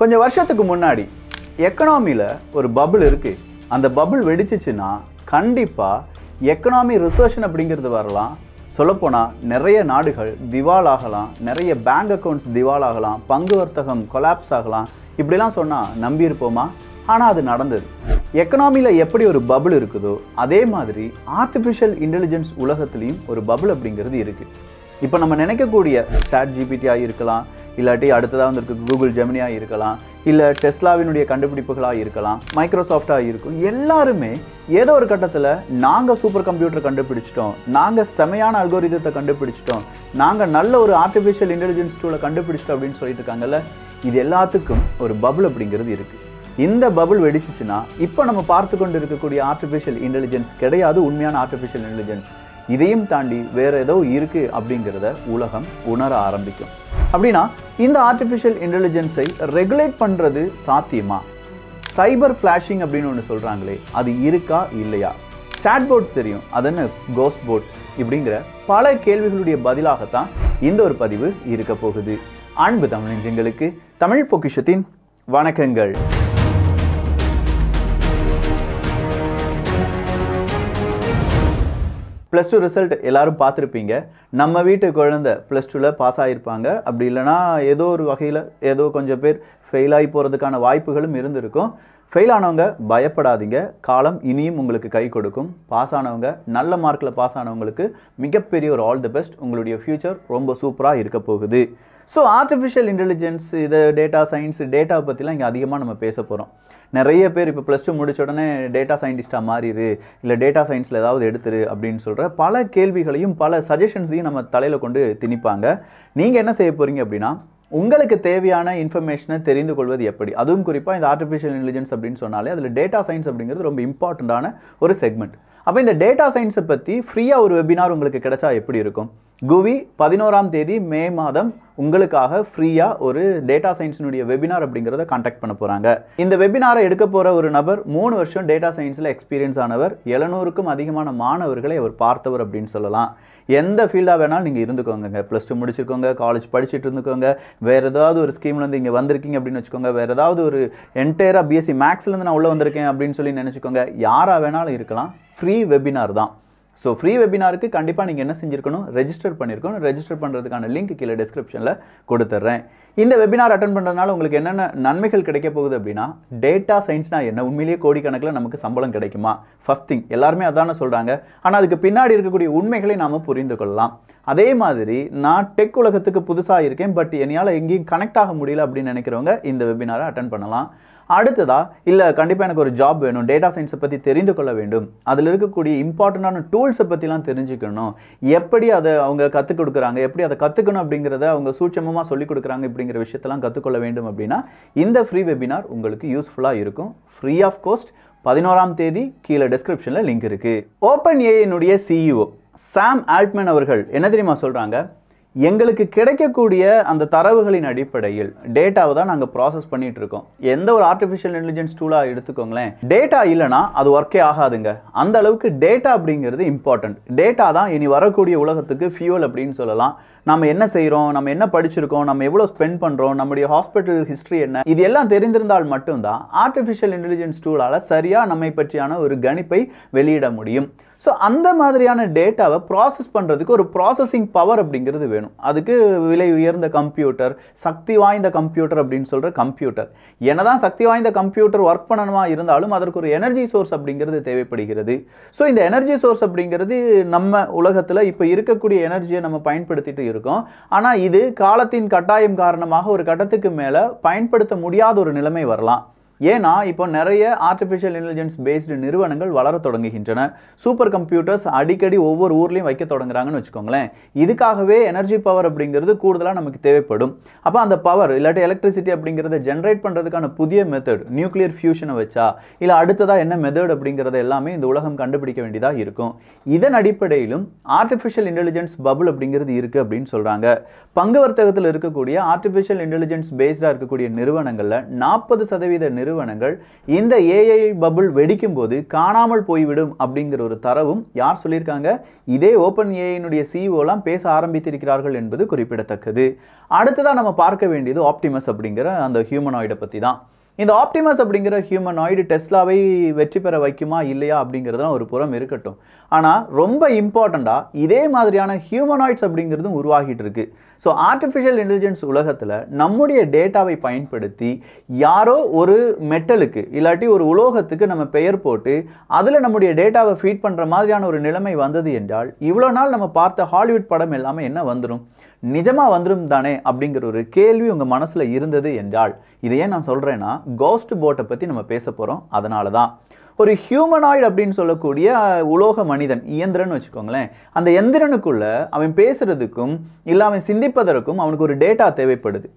கொஞ்சம் வருஷத்துக்கு முன்னாடி எக்கனாமியில் ஒரு பபுள் இருக்குது அந்த பபுள் வெடிச்சிச்சுன்னா கண்டிப்பாக எக்கனாமி ரிசர்ஷன் அப்படிங்கிறது வரலாம் சொல்லப்போனால் நிறைய நாடுகள் திவால் ஆகலாம் நிறைய பேங்க் அக்கௌண்ட்ஸ் திவால் ஆகலாம் பங்கு வர்த்தகம் கொலாப்ஸ் ஆகலாம் இப்படிலாம் சொன்னால் நம்பியிருப்போமா ஆனால் அது நடந்தது எக்கனாமியில் எப்படி ஒரு பபுள் இருக்குதோ அதே மாதிரி ஆர்டிஃபிஷியல் இன்டெலிஜென்ஸ் உலகத்துலேயும் ஒரு பபுள் அப்படிங்கிறது இருக்குது இப்போ நம்ம நினைக்கக்கூடிய சாட் ஜிபிடியாக இருக்கலாம் இல்லாட்டி அடுத்ததாக வந்துருக்கு கூகுள் ஜெமினியாக இருக்கலாம் இல்லை டெஸ்லாவினுடைய கண்டுபிடிப்புகளாக இருக்கலாம் மைக்ரோசாஃப்டாக இருக்கும் எல்லாருமே ஏதோ ஒரு கட்டத்தில் நாங்கள் சூப்பர் கம்ப்யூட்டர் கண்டுபிடிச்சிட்டோம் நாங்கள் செமையான அல்கோரிதத்தை கண்டுபிடிச்சிட்டோம் நாங்கள் நல்ல ஒரு ஆர்டிஃபிஷியல் இன்டெலிஜென்ஸ் டூலை கண்டுபிடிச்சிட்டோம் அப்படின்னு சொல்லிட்டு இருக்காங்கல்ல இது எல்லாத்துக்கும் ஒரு பபுள் அப்படிங்கிறது இருக்குது இந்த பபுள் வெடிச்சிச்சுன்னா இப்போ நம்ம பார்த்து கொண்டு இருக்கக்கூடிய ஆர்டிஃபிஷியல் இன்டெலிஜென்ஸ் கிடையாது உண்மையான ஆர்டிஃபிஷியல் இன்டெலிஜென்ஸ் இதையும் தாண்டி வேறு ஏதோ இருக்குது அப்படிங்கிறத உலகம் உணர ஆரம்பிக்கும் அப்படின்னா இந்த ஆர்டிஃபிஷியல் இன்டெலிஜென்ஸை ரெகுலேட் பண்ணுறது சாத்தியமா சைபர் ஃப்ளாஷிங் அப்படின்னு ஒன்று சொல்கிறாங்களே அது இருக்கா இல்லையா சாட்போர்ட் தெரியும் அது என்ன கோஸ்ட் போர்ட் இப்படிங்கிற பல கேள்விகளுடைய பதிலாகத்தான் இந்த ஒரு பதிவு இருக்க போகுது அன்பு எங்களுக்கு தமிழ் பொக்கிஷத்தின் வணக்கங்கள் ப்ளஸ் டூ ரிசல்ட் எல்லோரும் பார்த்துருப்பீங்க நம்ம வீட்டு குழந்த ப்ளஸ் டூவில் பாஸ் ஆகியிருப்பாங்க அப்படி இல்லைனா ஏதோ ஒரு வகையில் ஏதோ கொஞ்சம் பேர் ஃபெயில் ஆகி போகிறதுக்கான வாய்ப்புகளும் இருந்திருக்கும் ஃபெயில் ஆனவங்க பயப்படாதீங்க காலம் இனியும் உங்களுக்கு கை கொடுக்கும் பாஸ் ஆனவங்க நல்ல மார்க்கில் பாஸ் ஆனவங்களுக்கு மிகப்பெரிய ஒரு ஆல் தி பெஸ்ட் உங்களுடைய ஃப்யூச்சர் ரொம்ப சூப்பராக இருக்க போகுது ஸோ ஆர்டிஃபிஷியல் இன்டெலிஜென்ஸ் இது டேட்டா சயின்ஸ் டேட்டா பற்றிலாம் இங்கே அதிகமாக நம்ம பேச போகிறோம் நிறைய பேர் இப்போ ப்ளஸ் டூ முடிச்ச உடனே டேட்டா சயின்டிஸ்ட்டாக மாறிடு இல்லை டேட்டா சயின்ஸில் ஏதாவது எடுத்துரு அப்படின்னு சொல்கிற பல கேள்விகளையும் பல சஜஷன்ஸையும் நம்ம தலையில் கொண்டு திணிப்பாங்க நீங்கள் என்ன செய்ய போகிறீங்க அப்படின்னா உங்களுக்கு தேவையான இன்ஃபர்மேஷனை தெரிந்து கொள்வது எப்படி அதுவும் குறிப்பாக இந்த ஆர்டிஃபிஷியல் இன்டெலிஜென்ஸ் அப்படின்னு சொன்னாலே அதில் டேட்டா சயின்ஸ் அப்படிங்கிறது ரொம்ப இம்பார்ட்டண்ட்டான ஒரு செக்மெண்ட் அப்போ இந்த டேட்டா சயின்ஸை பற்றி ஃப்ரீயாக ஒரு வெபினார் உங்களுக்கு கிடைச்சா எப்படி இருக்கும் குவி பதினோராம் தேதி மே மாதம் உங்களுக்காக ஃப்ரீயாக ஒரு டேட்டா சயின்ஸினுடைய வெபினார் அப்படிங்கிறத காண்டாக்ட் பண்ண போகிறாங்க இந்த வெபினாரை எடுக்க போகிற ஒரு நபர் மூணு வருஷம் டேட்டா சயின்ஸில் எக்ஸ்பீரியன்ஸ் ஆனவர் எழுநூறுக்கும் அதிகமான மாணவர்களை அவர் பார்த்தவர் அப்படின்னு சொல்லலாம் எந்த ஃபீல்டாக வேணாலும் நீங்கள் இருந்துக்கோங்க ப்ளஸ் டூ முடிச்சிருக்கோங்க காலேஜ் படிச்சுட்டு இருந்துக்கோங்க வேறு ஏதாவது ஒரு வந்து இங்கே வந்திருக்கீங்க அப்படின்னு வச்சுக்கோங்க வேறு ஏதாவது ஒரு என்டையராக பிஎஸ்சி மேக்ஸ்லேருந்து நான் உள்ளே வந்திருக்கேன் அப்படின்னு சொல்லி நினச்சிக்கோங்க யாராக வேணாலும் இருக்கலாம் ஃப்ரீ வெபினார் தான் ஸோ ஃப்ரீ வெபினாருக்கு கண்டிப்பாக நீங்கள் என்ன செஞ்சுருக்கணும் ரெஜிஸ்டர் பண்ணியிருக்கணும் ரெஜிஸ்டர் பண்ணுறதுக்கான லிங்க் கீழே டிஸ்கிரிப்ஷனில் கொடுத்துட்றேன் இந்த வெபினார் அட்டன் பண்ணுறதுனால உங்களுக்கு என்னென்ன நன்மைகள் கிடைக்க போகுது அப்படின்னா டேட்டா சயின்ஸ்னா என்ன உண்மையிலேயே கோடிக்கணக்கில் நமக்கு சம்பளம் கிடைக்குமா ஃபஸ்ட் திங் எல்லாருமே அதான சொல்கிறாங்க ஆனால் அதுக்கு பின்னாடி இருக்கக்கூடிய உண்மைகளை நாம் புரிந்து கொள்ளலாம் அதே மாதிரி நான் டெக் உலகத்துக்கு புதுசாக இருக்கேன் பட் என்னால் எங்கேயும் கனெக்ட் ஆக முடியல அப்படின்னு நினைக்கிறவங்க இந்த வெபினாரை அட்டன் பண்ணலாம் அடுத்ததா இல்லை கண்டிப்பாக எனக்கு ஒரு ஜாப் வேணும் டேட்டா சயின்ஸை பற்றி தெரிந்து கொள்ள வேண்டும் அதில் இருக்கக்கூடிய இம்பார்ட்டண்ட்டான டூல்ஸை பற்றிலாம் தெரிஞ்சுக்கணும் எப்படி அதை அவங்க கற்றுக் கொடுக்குறாங்க எப்படி அதை கற்றுக்கணும் அப்படிங்கிறத அவங்க சூட்சமமாக சொல்லிக் கொடுக்குறாங்க இப்படிங்கிற விஷயத்தெல்லாம் கற்றுக்கொள்ள வேண்டும் அப்படின்னா இந்த ஃப்ரீ வெபினார் உங்களுக்கு யூஸ்ஃபுல்லாக இருக்கும் ஃப்ரீ ஆஃப் கோஸ்ட் பதினோராம் தேதி கீழே டிஸ்கிரிப்ஷனில் லிங்க் இருக்குது ஓப்பன் ஏஎனுடைய சிஇஓ சாம் ஆல்ட்மேன் அவர்கள் என்ன தெரியுமா சொல்கிறாங்க எங்களுக்கு கிடைக்கக்கூடிய அந்த தரவுகளின் அடிப்படையில் டேட்டாவை தான் நாங்கள் ப்ராசஸ் பண்ணிட்டு இருக்கோம் எந்த ஒரு ஆர்டிஃபிஷியல் இன்டெலிஜென்ஸ் டூலாக எடுத்துக்கோங்களேன் டேட்டா இல்லைனா அது ஒர்க்கே ஆகாதுங்க அந்த அளவுக்கு டேட்டா அப்படிங்கிறது இம்பார்ட்டன்ட் டேட்டா தான் இனி வரக்கூடிய உலகத்துக்கு ஃபியூல் அப்படின்னு சொல்லலாம் நம்ம என்ன செய்கிறோம் நம்ம என்ன படிச்சிருக்கோம் நம்ம எவ்வளோ ஸ்பெண்ட் பண்ணுறோம் நம்முடைய ஹாஸ்பிட்டல் ஹிஸ்ட்ரி என்ன இது எல்லாம் தெரிந்திருந்தால் மட்டும்தான் ஆர்டிஃபிஷியல் இன்டெலிஜென்ஸ் டூலால் சரியாக நம்மை பற்றியான ஒரு கணிப்பை வெளியிட முடியும் ஸோ அந்த மாதிரியான டேட்டாவை ப்ராசஸ் பண்ணுறதுக்கு ஒரு ப்ராசஸிங் பவர் அப்படிங்கிறது வேணும் அதுக்கு விலை உயர்ந்த கம்ப்யூட்டர் சக்தி வாய்ந்த கம்ப்யூட்டர் அப்படின்னு சொல்கிற கம்ப்யூட்டர் தான் சக்தி வாய்ந்த கம்ப்யூட்டர் ஒர்க் பண்ணணுமா இருந்தாலும் அதற்கு ஒரு எனர்ஜி சோர்ஸ் அப்படிங்கிறது தேவைப்படுகிறது ஸோ இந்த எனர்ஜி சோர்ஸ் அப்படிங்கிறது நம்ம உலகத்தில் இப்போ இருக்கக்கூடிய எனர்ஜியை நம்ம பயன்படுத்திட்டு இருக்கோம் ஆனால் இது காலத்தின் கட்டாயம் காரணமாக ஒரு கட்டத்துக்கு மேலே பயன்படுத்த முடியாத ஒரு நிலைமை வரலாம் ஏன்னா இப்போ நிறைய ஆர்டிஃபிஷியல் இன்டெலிஜென்ஸ் பேஸ்டு நிறுவனங்கள் வளர தொடங்குகின்றன சூப்பர் கம்ப்யூட்டர்ஸ் அடிக்கடி ஒவ்வொரு ஊர்லேயும் வைக்க தொடங்குறாங்கன்னு வச்சுக்கோங்களேன் இதுக்காகவே எனர்ஜி பவர் அப்படிங்கிறது கூடுதலாக நமக்கு தேவைப்படும் அப்போ அந்த பவர் இல்லாட்டி எலக்ட்ரிசிட்டி அப்படிங்கிறத ஜென்ரேட் பண்ணுறதுக்கான புதிய மெத்தட் நியூக்ளியர் ஃபியூஷனை வச்சா இல்லை அடுத்ததாக என்ன மெத்தட் அப்படிங்கிறத எல்லாமே இந்த உலகம் கண்டுபிடிக்க வேண்டியதாக இருக்கும் இதன் அடிப்படையிலும் ஆர்டிஃபிஷியல் இன்டெலிஜென்ஸ் பபுள் அப்படிங்கிறது இருக்குது அப்படின்னு சொல்கிறாங்க பங்கு வர்த்தகத்தில் இருக்கக்கூடிய ஆர்டிஃபிஷியல் இன்டெலிஜென்ஸ் பேஸ்டாக இருக்கக்கூடிய நிறுவனங்களில் நாற்பது சதவீத நிறுவனம் நிறுவனங்கள் இந்த ஏஐ பபுள் வெடிக்கும் போது காணாமல் போய்விடும் அப்படிங்கிற ஒரு தரவும் யார் சொல்லியிருக்காங்க இதே ஓப்பன் ஏஐனுடைய சிஇஓலாம் e பேச ஆரம்பித்திருக்கிறார்கள் என்பது குறிப்பிடத்தக்கது அடுத்ததாக நம்ம பார்க்க வேண்டியது ஆப்டிமஸ் அப்படிங்கிற அந்த ஹியூமனாய்டை பற்றி தான் இந்த ஆப்டிமஸ் அப்படிங்கிற ஹியூமனாய்டு டெஸ்லாவை வெற்றி பெற வைக்குமா இல்லையா அப்படிங்கிறதுலாம் ஒரு புறம் இருக்கட்டும் ஆனால் ரொம்ப இம்பார்ட்டண்ட்டாக இதே மாதிரியான ஹியூமனாய்ட்ஸ் அப்படிங்கிறதும் உருவாகிட்டு இருக்குது ஸோ ஆர்டிஃபிஷியல் இன்டெலிஜென்ஸ் உலகத்தில் நம்முடைய டேட்டாவை பயன்படுத்தி யாரோ ஒரு மெட்டலுக்கு இல்லாட்டி ஒரு உலோகத்துக்கு நம்ம பெயர் போட்டு அதில் நம்முடைய டேட்டாவை ஃபீட் பண்ணுற மாதிரியான ஒரு நிலைமை வந்தது என்றால் இவ்வளோ நாள் நம்ம பார்த்த ஹாலிவுட் படம் எல்லாமே என்ன வந்துடும் நிஜமாக வந்துடும் தானே அப்படிங்கிற ஒரு கேள்வி உங்கள் மனசில் இருந்தது என்றால் இதையே ஏன் நான் சொல்கிறேன்னா கோஸ்ட் போட்டை பற்றி நம்ம பேச போகிறோம் அதனால தான் ஒரு ஹியூமனாய்டு அப்படின்னு சொல்லக்கூடிய உலோக மனிதன் இயந்திரன்னு வச்சுக்கோங்களேன் அந்த எந்திரனுக்குள்ள அவன் பேசுறதுக்கும் இல்லை அவன் சிந்திப்பதற்கும் அவனுக்கு ஒரு டேட்டா தேவைப்படுது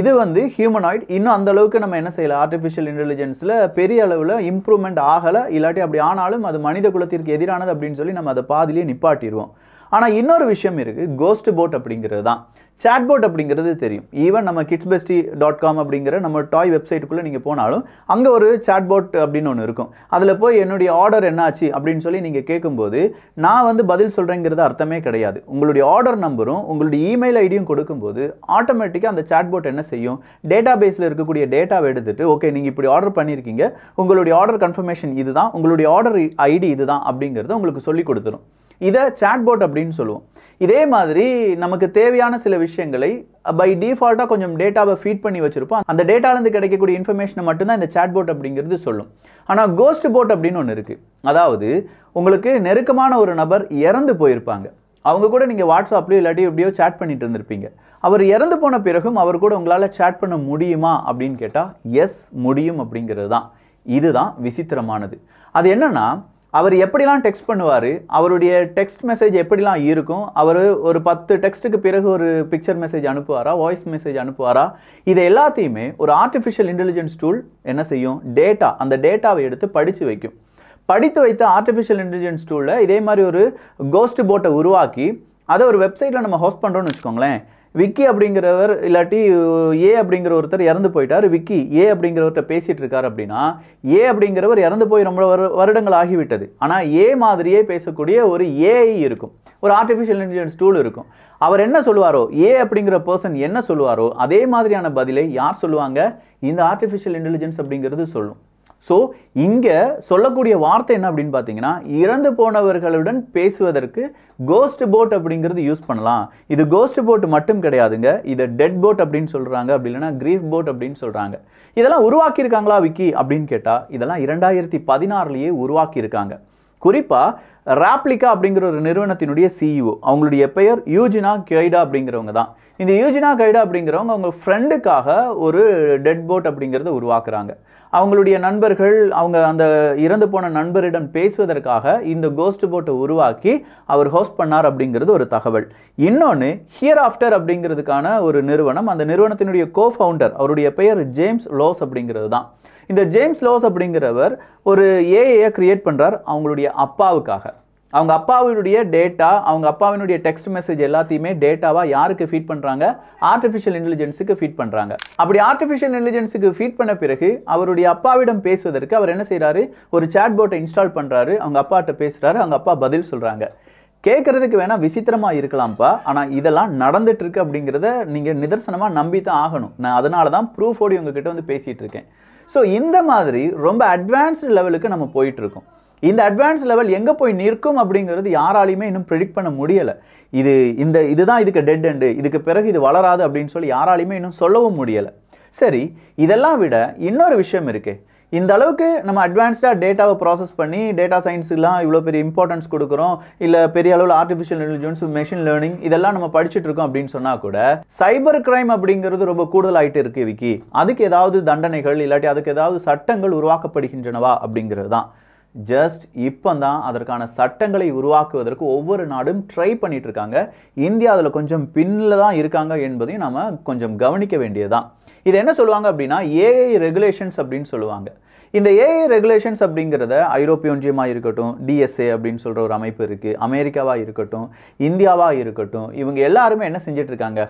இது வந்து ஹியூமனாய்டு இன்னும் அந்த அளவுக்கு நம்ம என்ன செய்யலாம் ஆர்டிஃபிஷியல் இன்டெலிஜென்ஸில் பெரிய அளவில் இம்ப்ரூவ்மெண்ட் ஆகலை இல்லாட்டி அப்படி ஆனாலும் அது மனித குலத்திற்கு எதிரானது அப்படின்னு சொல்லி நம்ம அதை பாதிலேயே நிப்பாட்டிடுவோம் ஆனால் இன்னொரு விஷயம் இருக்குது கோஸ்ட் போட் அப்படிங்கிறது தான் சாட்போட் அப்படிங்கிறது தெரியும் ஈவன் நம்ம கிட்ஸ் பெஸ்டி டாட் காம் அப்படிங்கிற நம்ம டாய் வெப்சைட்டுக்குள்ளே நீங்கள் போனாலும் அங்கே ஒரு சாட்போட் அப்படின்னு ஒன்று இருக்கும் அதில் போய் என்னுடைய ஆர்டர் என்னாச்சு அப்படின்னு சொல்லி நீங்கள் கேட்கும்போது நான் வந்து பதில் சொல்கிறேங்கிறது அர்த்தமே கிடையாது உங்களுடைய ஆர்டர் நம்பரும் உங்களுடைய இமெயில் ஐடியும் கொடுக்கும்போது ஆட்டோமேட்டிக்காக அந்த சாட்போட் என்ன செய்யும் டேட்டா பேஸில் இருக்கக்கூடிய டேட்டாவை எடுத்துகிட்டு ஓகே நீங்கள் இப்படி ஆர்டர் பண்ணியிருக்கீங்க உங்களுடைய ஆர்டர் கன்ஃபர்மேஷன் இதுதான் உங்களுடைய ஆர்டர் ஐடி இதுதான் அப்படிங்கிறத உங்களுக்கு சொல்லி கொடுத்துரும் இதை சாட்போட் அப்படின்னு சொல்லுவோம் இதே மாதிரி நமக்கு தேவையான சில விஷயங்களை பை டிஃபால்ட்டாக கொஞ்சம் டேட்டாவை ஃபீட் பண்ணி வச்சுருப்போம் அந்த டேட்டாலேருந்து கிடைக்கக்கூடிய இன்ஃபர்மேஷனை மட்டும்தான் இந்த சாட்போட் அப்படிங்கிறது சொல்லும் ஆனால் கோஸ்ட் போட் அப்படின்னு ஒன்று இருக்குது அதாவது உங்களுக்கு நெருக்கமான ஒரு நபர் இறந்து போயிருப்பாங்க அவங்க கூட நீங்கள் வாட்ஸ்அப்லேயோ இல்லாட்டி எப்படியோ சேட் பண்ணிட்டு இருந்திருப்பீங்க அவர் இறந்து போன பிறகும் அவர் கூட உங்களால் சேட் பண்ண முடியுமா அப்படின்னு கேட்டால் எஸ் முடியும் அப்படிங்கிறது தான் இதுதான் விசித்திரமானது அது என்னென்னா அவர் எப்படிலாம் டெக்ஸ்ட் பண்ணுவார் அவருடைய டெக்ஸ்ட் மெசேஜ் எப்படிலாம் இருக்கும் அவர் ஒரு பத்து டெக்ஸ்ட்டுக்கு பிறகு ஒரு பிக்சர் மெசேஜ் அனுப்புவாரா வாய்ஸ் மெசேஜ் அனுப்புவாரா இது எல்லாத்தையுமே ஒரு ஆர்டிஃபிஷியல் இன்டெலிஜென்ஸ் டூல் என்ன செய்யும் டேட்டா அந்த டேட்டாவை எடுத்து படித்து வைக்கும் படித்து வைத்த ஆர்டிஃபிஷியல் இன்டெலிஜென்ஸ் டூலில் இதே மாதிரி ஒரு கோஸ்ட் போட்டை உருவாக்கி அதை ஒரு வெப்சைட்டில் நம்ம ஹோஸ்ட் பண்ணுறோன்னு வச்சுக்கோங்களேன் விக்கி அப்படிங்கிறவர் இல்லாட்டி ஏ அப்படிங்கிற ஒருத்தர் இறந்து போயிட்டார் விக்கி ஏ அப்படிங்கிறவர்கிட்ட பேசிகிட்டு இருக்கார் அப்படின்னா ஏ அப்படிங்கிறவர் இறந்து போய் ரொம்ப வருடங்கள் ஆகிவிட்டது ஆனால் ஏ மாதிரியே பேசக்கூடிய ஒரு ஏஐ இருக்கும் ஒரு ஆர்டிஃபிஷியல் இன்டெலிஜென்ஸ் டூல் இருக்கும் அவர் என்ன சொல்லுவாரோ ஏ அப்படிங்கிற பர்சன் என்ன சொல்லுவாரோ அதே மாதிரியான பதிலை யார் சொல்லுவாங்க இந்த ஆர்டிஃபிஷியல் இன்டெலிஜென்ஸ் அப்படிங்கிறது சொல்லும் ஸோ இங்கே சொல்லக்கூடிய வார்த்தை என்ன அப்படின்னு பார்த்தீங்கன்னா இறந்து போனவர்களுடன் பேசுவதற்கு கோஸ்ட் போட் அப்படிங்கிறது யூஸ் பண்ணலாம் இது கோஸ்ட் போட் மட்டும் கிடையாதுங்க இதை டெட் போட் அப்படின்னு சொல்கிறாங்க அப்படி இல்லைனா கிரீஃப் போட் அப்படின்னு சொல்கிறாங்க இதெல்லாம் உருவாக்கியிருக்காங்களா விக்கி அப்படின்னு கேட்டால் இதெல்லாம் இரண்டாயிரத்தி பதினாறுலேயே உருவாக்கியிருக்காங்க குறிப்பாக ராப்ளிகா அப்படிங்கிற ஒரு நிறுவனத்தினுடைய சிஇஓ e அவங்களுடைய பெயர் யூஜினா கைடா அப்படிங்கிறவங்க தான் இந்த யூஜினா கைடா அப்படிங்கிறவங்க அவங்க ஃப்ரெண்டுக்காக ஒரு டெட் போட் அப்படிங்கிறத உருவாக்குறாங்க அவங்களுடைய நண்பர்கள் அவங்க அந்த இறந்து போன நண்பரிடம் பேசுவதற்காக இந்த கோஸ்ட் போட்டை உருவாக்கி அவர் ஹோஸ்ட் பண்ணார் அப்படிங்கிறது ஒரு தகவல் இன்னொன்று ஹியர் ஆஃப்டர் அப்படிங்கிறதுக்கான ஒரு நிறுவனம் அந்த நிறுவனத்தினுடைய கோ ஃபவுண்டர் அவருடைய பெயர் ஜேம்ஸ் லோஸ் அப்படிங்கிறது தான் இந்த ஜேம்ஸ் லோஸ் அப்படிங்கிறவர் ஒரு ஏஐயை கிரியேட் பண்ணுறார் அவங்களுடைய அப்பாவுக்காக அவங்க அப்பாவினுடைய டேட்டா அவங்க அப்பாவினுடைய டெக்ஸ்ட் மெசேஜ் எல்லாத்தையுமே டேட்டாவாக யாருக்கு ஃபீட் பண்ணுறாங்க ஆர்டிஃபிஷியல் இன்டெலிஜென்ஸுக்கு ஃபீட் பண்ணுறாங்க அப்படி ஆர்டிஃபிஷியல் இன்டெலிஜென்ஸுக்கு ஃபீட் பண்ண பிறகு அவருடைய அப்பாவிடம் பேசுவதற்கு அவர் என்ன செய்கிறாரு ஒரு சாட்போட்டை இன்ஸ்டால் பண்ணுறாரு அவங்க அப்பாட்ட பேசுகிறாரு அவங்க அப்பா பதில் சொல்கிறாங்க கேட்குறதுக்கு வேணால் விசித்திரமாக இருக்கலாம்ப்பா ஆனால் இதெல்லாம் நடந்துட்டுருக்கு அப்படிங்கிறத நீங்கள் நிதர்சனமாக நம்பி தான் ஆகணும் நான் அதனால தான் ப்ரூஃபோடு உங்ககிட்ட வந்து பேசிகிட்டு இருக்கேன் ஸோ இந்த மாதிரி ரொம்ப அட்வான்ஸ்டு லெவலுக்கு நம்ம போயிட்டுருக்கோம் இந்த அட்வான்ஸ் லெவல் எங்கே போய் நிற்கும் அப்படிங்கிறது யாராலையுமே இன்னும் ப்ரிடிக்ட் பண்ண முடியலை இது இந்த இதுதான் இதுக்கு டெட் அண்டு இதுக்கு பிறகு இது வளராது அப்படின்னு சொல்லி யாராலையுமே இன்னும் சொல்லவும் முடியலை சரி இதெல்லாம் விட இன்னொரு விஷயம் இருக்கே இந்த அளவுக்கு நம்ம அட்வான்ஸ்டாக டேட்டாவை ப்ராசஸ் பண்ணி டேட்டா சயின்ஸுக்குலாம் இவ்வளோ பெரிய இம்பார்ட்டன்ஸ் கொடுக்குறோம் இல்லை பெரிய அளவில் ஆர்டிஃபிஷியல் இன்டெலிஜென்ஸ் மெஷின் லேர்னிங் இதெல்லாம் நம்ம படிச்சுட்டு இருக்கோம் அப்படின்னு சொன்னால் கூட சைபர் கிரைம் அப்படிங்கிறது ரொம்ப கூடுதலாயிட்டு இருக்கு விக்கி அதுக்கு ஏதாவது தண்டனைகள் இல்லாட்டி அதுக்கு ஏதாவது சட்டங்கள் உருவாக்கப்படுகின்றனவா அப்படிங்கிறது தான் ஜஸ்ட் இப்போ தான் அதற்கான சட்டங்களை உருவாக்குவதற்கு ஒவ்வொரு நாடும் ட்ரை பண்ணிட்டு இருக்காங்க இந்தியா அதில் கொஞ்சம் பின்னில் தான் இருக்காங்க என்பதையும் நம்ம கொஞ்சம் கவனிக்க வேண்டியதுதான் இது என்ன சொல்லுவாங்க அப்படின்னா ஏஐ ரெகுலேஷன்ஸ் அப்படின்னு சொல்லுவாங்க இந்த ஏஐ ரெகுலேஷன்ஸ் அப்படிங்கிறத ஐரோப்பிய ஒன்றியமாக இருக்கட்டும் டிஎஸ்ஏ அப்படின்னு சொல்கிற ஒரு அமைப்பு இருக்குது அமெரிக்காவாக இருக்கட்டும் இந்தியாவாக இருக்கட்டும் இவங்க எல்லாருமே என்ன செஞ்சிட்ருக்காங்க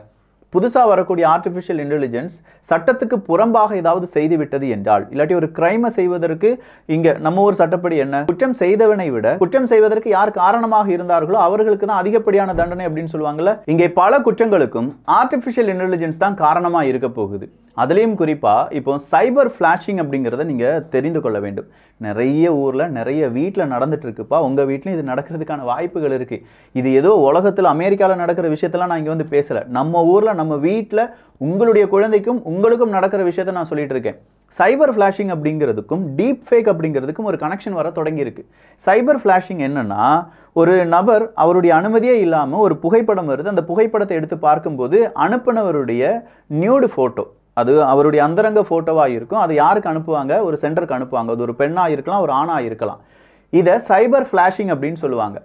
புதுசாக வரக்கூடிய ஆர்டிஃபிஷியல் இன்டெலிஜென்ஸ் சட்டத்துக்கு புறம்பாக ஏதாவது செய்து விட்டது என்றால் இல்லாட்டி ஒரு கிரைமை செய்வதற்கு இங்கே நம்ம ஊர் சட்டப்படி என்ன குற்றம் செய்தவனை விட குற்றம் செய்வதற்கு யார் காரணமாக இருந்தார்களோ அவர்களுக்கு தான் அதிகப்படியான தண்டனை அப்படின்னு சொல்லுவாங்கல்ல இங்கே பல குற்றங்களுக்கும் ஆர்டிஃபிஷியல் இன்டெலிஜென்ஸ் தான் காரணமாக இருக்க போகுது அதுலேயும் குறிப்பாக இப்போ சைபர் ஃப்ளாஷிங் அப்படிங்கிறத நீங்கள் தெரிந்து கொள்ள வேண்டும் நிறைய ஊரில் நிறைய வீட்டில் நடந்துகிட்ருக்குப்பா உங்கள் வீட்லையும் இது நடக்கிறதுக்கான வாய்ப்புகள் இருக்குது இது ஏதோ உலகத்தில் அமெரிக்காவில் நடக்கிற விஷயத்தெல்லாம் நான் இங்கே வந்து பேசலை நம்ம ஊரில் நம்ம வீட்டில் உங்களுடைய குழந்தைக்கும் உங்களுக்கும் நடக்கிற விஷயத்த நான் சொல்லிகிட்டு இருக்கேன் சைபர் ஃப்ளாஷிங் அப்படிங்கிறதுக்கும் டீப் ஃபேக் அப்படிங்கிறதுக்கும் ஒரு கனெக்ஷன் வர தொடங்கியிருக்கு சைபர் ஃப்ளாஷிங் என்னென்னா ஒரு நபர் அவருடைய அனுமதியே இல்லாமல் ஒரு புகைப்படம் வருது அந்த புகைப்படத்தை எடுத்து பார்க்கும்போது அனுப்பினவருடைய நியூடு ஃபோட்டோ அது அவருடைய அந்தரங்க ஃபோட்டோவாக இருக்கும் அதை யாருக்கு அனுப்புவாங்க ஒரு சென்டருக்கு அனுப்புவாங்க அது ஒரு பெண்ணாக இருக்கலாம் ஒரு ஆணாக இருக்கலாம் இதை சைபர் ஃப்ளாஷிங் அப்படின்னு சொல்லுவாங்க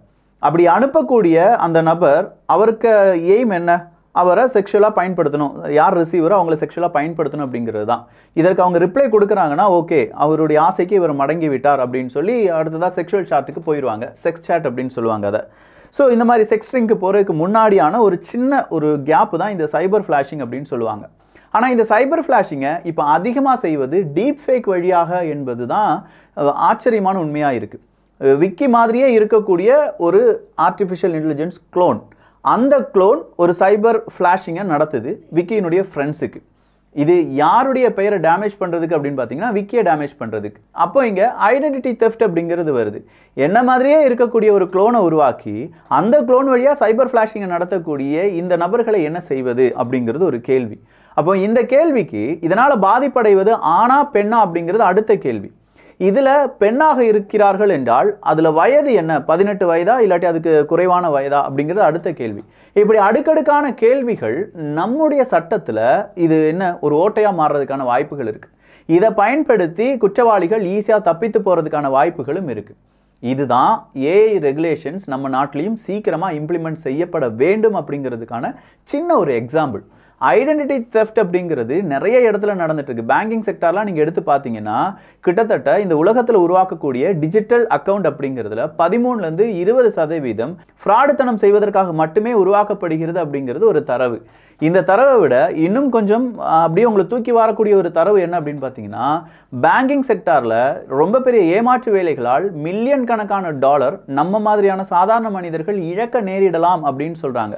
அப்படி அனுப்பக்கூடிய அந்த நபர் அவருக்கு எய்ம் என்ன அவரை செக்ஷுவலாக பயன்படுத்தணும் யார் ரிசீவரோ அவங்கள செக்ஷுவலாக பயன்படுத்தணும் அப்படிங்கிறது தான் இதற்கு அவங்க ரிப்ளை கொடுக்குறாங்கன்னா ஓகே அவருடைய ஆசைக்கு இவர் மடங்கி விட்டார் அப்படின்னு சொல்லி அடுத்ததாக செக்ஷுவல் சாட்டுக்கு போயிடுவாங்க செக்ஸ் சாட் அப்படின்னு சொல்லுவாங்க அதை ஸோ இந்த மாதிரி செக்ஸ்ட்ரிங்க்கு போகிறதுக்கு முன்னாடியான ஒரு சின்ன ஒரு கேப்பு தான் இந்த சைபர் ஃப்ளாஷிங் அப்படின்னு சொல்லுவாங்க ஆனால் இந்த சைபர் ஃப்ளாஷிங்கை இப்போ அதிகமாக செய்வது டீப் ஃபேக் வழியாக என்பது தான் ஆச்சரியமான உண்மையாக இருக்குது விக்கி மாதிரியே இருக்கக்கூடிய ஒரு ஆர்டிஃபிஷியல் இன்டெலிஜென்ஸ் க்ளோன் அந்த க்ளோன் ஒரு சைபர் ஃப்ளாஷிங்கை நடத்துது விக்கியினுடைய ஃப்ரெண்ட்ஸுக்கு இது யாருடைய பெயரை டேமேஜ் பண்ணுறதுக்கு அப்படின்னு பார்த்தீங்கன்னா விக்கியை டேமேஜ் பண்ணுறதுக்கு அப்போ இங்கே ஐடென்டிட்டி தெஃப்ட் அப்படிங்கிறது வருது என்ன மாதிரியே இருக்கக்கூடிய ஒரு க்ளோனை உருவாக்கி அந்த க்ளோன் வழியாக சைபர் ஃப்ளாஷிங்கை நடத்தக்கூடிய இந்த நபர்களை என்ன செய்வது அப்படிங்கிறது ஒரு கேள்வி அப்போ இந்த கேள்விக்கு இதனால் பாதிப்படைவது ஆனா பெண்ணா அப்படிங்கிறது அடுத்த கேள்வி இதில் பெண்ணாக இருக்கிறார்கள் என்றால் அதில் வயது என்ன பதினெட்டு வயதா இல்லாட்டி அதுக்கு குறைவான வயதா அப்படிங்கிறது அடுத்த கேள்வி இப்படி அடுக்கடுக்கான கேள்விகள் நம்முடைய சட்டத்தில் இது என்ன ஒரு ஓட்டையாக மாறுறதுக்கான வாய்ப்புகள் இருக்குது இதை பயன்படுத்தி குற்றவாளிகள் ஈஸியாக தப்பித்து போகிறதுக்கான வாய்ப்புகளும் இருக்குது இதுதான் ஏஐ ரெகுலேஷன்ஸ் நம்ம நாட்டிலையும் சீக்கிரமாக இம்ப்ளிமெண்ட் செய்யப்பட வேண்டும் அப்படிங்கிறதுக்கான சின்ன ஒரு எக்ஸாம்பிள் ஐடென்டிட்டி தெஃப்ட் அப்படிங்கிறது நிறைய இடத்துல நடந்துட்டு இருக்கு பேங்கிங் செக்டர்லாம் நீங்கள் எடுத்து பார்த்தீங்கன்னா கிட்டத்தட்ட இந்த உலகத்தில் உருவாக்கக்கூடிய டிஜிட்டல் அக்கௌண்ட் அப்படிங்கிறதுல பதிமூணுலேருந்து இருபது சதவீதம் ஃப்ராடுத்தனம் செய்வதற்காக மட்டுமே உருவாக்கப்படுகிறது அப்படிங்கிறது ஒரு தரவு இந்த தரவை விட இன்னும் கொஞ்சம் அப்படியே உங்களை தூக்கி வரக்கூடிய ஒரு தரவு என்ன அப்படின்னு பார்த்தீங்கன்னா பேங்கிங் செக்டாரில் ரொம்ப பெரிய ஏமாற்று வேலைகளால் மில்லியன் கணக்கான டாலர் நம்ம மாதிரியான சாதாரண மனிதர்கள் இழக்க நேரிடலாம் அப்படின்னு சொல்கிறாங்க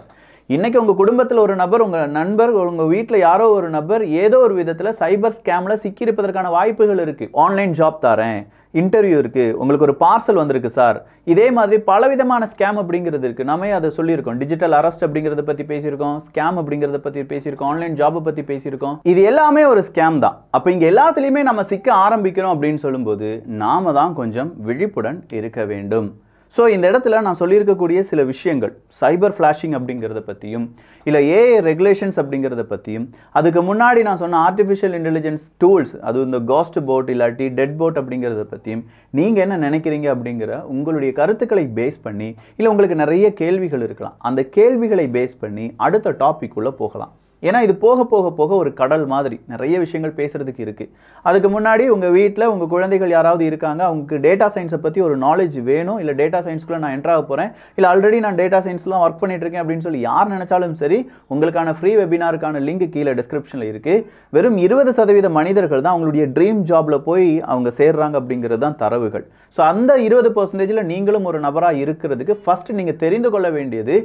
இன்றைக்கி உங்கள் குடும்பத்தில் ஒரு நபர் உங்கள் நண்பர் உங்கள் வீட்டில் யாரோ ஒரு நபர் ஏதோ ஒரு விதத்தில் சைபர் ஸ்கேமில் சிக்கியிருப்பதற்கான வாய்ப்புகள் இருக்குது ஆன்லைன் ஜாப் தரேன் இன்டர்வியூ இருக்குது உங்களுக்கு ஒரு பார்சல் வந்திருக்கு சார் இதே மாதிரி பலவிதமான ஸ்கேம் அப்படிங்கிறது இருக்குது நம்ம அதை சொல்லியிருக்கோம் டிஜிட்டல் அரஸ்ட் அப்படிங்கிறத பற்றி பேசியிருக்கோம் ஸ்கேம் அப்படிங்கிறத பற்றி பேசியிருக்கோம் ஆன்லைன் ஜாப் பற்றி பேசியிருக்கோம் இது எல்லாமே ஒரு ஸ்கேம் தான் அப்போ இங்கே எல்லாத்துலேயுமே நம்ம சிக்க ஆரம்பிக்கிறோம் அப்படின்னு சொல்லும்போது நாம தான் கொஞ்சம் விழிப்புடன் இருக்க வேண்டும் ஸோ இந்த இடத்துல நான் சொல்லியிருக்கக்கூடிய சில விஷயங்கள் சைபர் ஃப்ளாஷிங் அப்படிங்கிறத பற்றியும் இல்லை ஏஐ ரெகுலேஷன்ஸ் அப்படிங்கிறத பற்றியும் அதுக்கு முன்னாடி நான் சொன்ன ஆர்டிஃபிஷியல் இன்டெலிஜென்ஸ் டூல்ஸ் அது இந்த காஸ்ட் போட் இல்லாட்டி டெட் போட் அப்படிங்கிறத பற்றியும் நீங்கள் என்ன நினைக்கிறீங்க அப்படிங்கிற உங்களுடைய கருத்துக்களை பேஸ் பண்ணி இல்லை உங்களுக்கு நிறைய கேள்விகள் இருக்கலாம் அந்த கேள்விகளை பேஸ் பண்ணி அடுத்த டாபிக் உள்ளே போகலாம் ஏன்னா இது போக போக போக ஒரு கடல் மாதிரி நிறைய விஷயங்கள் பேசுகிறதுக்கு இருக்குது அதுக்கு முன்னாடி உங்கள் வீட்டில் உங்கள் குழந்தைகள் யாராவது இருக்காங்க அவங்களுக்கு டேட்டா சயின்ஸை பற்றி ஒரு நாலேஜ் வேணும் இல்லை டேட்டா சயின்ஸ்க்குள்ளே நான் என்ட்ராக போகிறேன் இல்லை ஆல்ரெடி நான் டேட்டா சயின்ஸ்லாம் ஒர்க் பண்ணிட்டுருக்கேன் அப்படின்னு சொல்லி யார் நினச்சாலும் சரி உங்களுக்கான ஃப்ரீ வெபினாருக்கான லிங்க் கீழே டிஸ்கிரிப்ஷனில் இருக்குது வெறும் இருபது சதவீத மனிதர்கள் தான் அவங்களுடைய ட்ரீம் ஜாப்பில் போய் அவங்க சேர்றாங்க அப்படிங்கிறது தான் தரவுகள் ஸோ அந்த இருபது பர்சன்டேஜில் நீங்களும் ஒரு நபராக இருக்கிறதுக்கு ஃபஸ்ட்டு நீங்கள் தெரிந்து கொள்ள வேண்டியது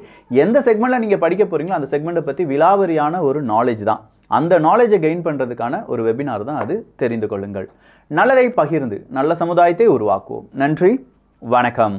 எந்த செக்மெண்ட்டில் நீங்கள் படிக்க போகிறீங்களோ அந்த செக்மெண்ட்டை பற்றி விலாவரியான ஒரு நாலேஜ் தான் அந்த நாலேஜை கெயின் பண்ணுறதுக்கான ஒரு வெபினார் தான் அது தெரிந்து கொள்ளுங்கள் நல்லதை பகிர்ந்து நல்ல சமுதாயத்தை உருவாக்குவோம் நன்றி வணக்கம்